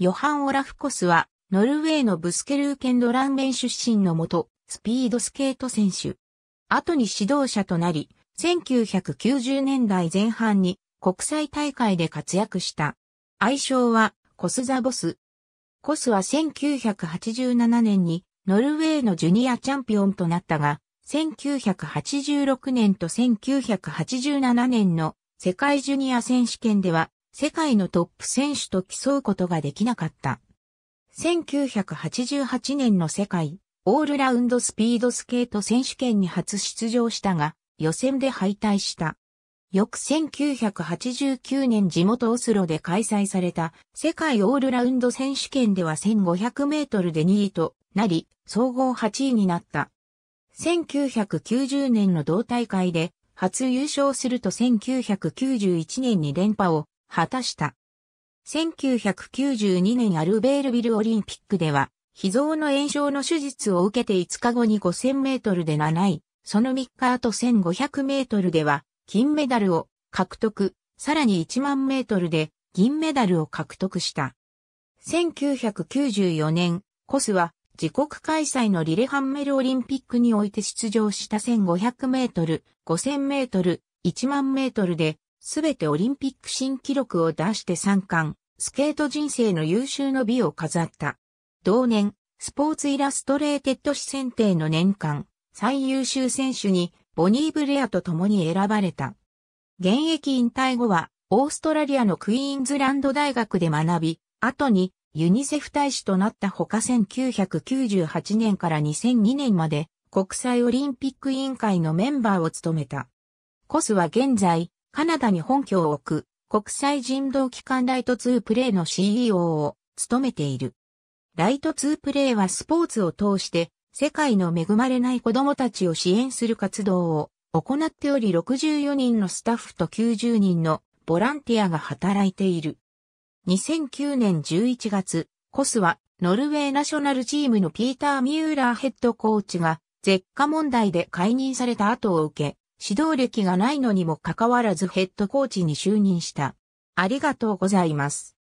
ヨハン・オラフコスは、ノルウェーのブスケルーケンドランメン出身のもと、スピードスケート選手。後に指導者となり、1990年代前半に国際大会で活躍した。愛称は、コスザボス。コスは1987年にノルウェーのジュニアチャンピオンとなったが、1986年と1987年の世界ジュニア選手権では世界のトップ選手と競うことができなかった。1988年の世界オールラウンドスピードスケート選手権に初出場したが予選で敗退した。翌1989年地元オスロで開催された世界オールラウンド選手権では1500メートルで2位となり、総合8位になった。1990年の同大会で初優勝すると1991年に連覇を果たした。1992年アルベールビルオリンピックでは、脾臓の炎症の手術を受けて5日後に5000メートルで7位、その3日後1500メートルでは、金メダルを獲得、さらに1万メートルで銀メダルを獲得した。1994年、コスは自国開催のリレハンメルオリンピックにおいて出場した1500メートル、5000メートル、1万メートルですべてオリンピック新記録を出して3冠、スケート人生の優秀の美を飾った。同年、スポーツイラストレーテッド誌選定の年間、最優秀選手にボニー・ブレアと共に選ばれた。現役引退後は、オーストラリアのクイーンズランド大学で学び、後にユニセフ大使となったほか1998年から2002年まで国際オリンピック委員会のメンバーを務めた。コスは現在、カナダに本拠を置く国際人道機関ライト2プレイの CEO を務めている。ライト2プレイはスポーツを通して世界の恵まれない子供たちを支援する活動を行っており64人のスタッフと90人のボランティアが働いている。2009年11月、コスはノルウェーナショナルチームのピーター・ミューラーヘッドコーチが絶火問題で解任された後を受け、指導歴がないのにもかかわらずヘッドコーチに就任した。ありがとうございます。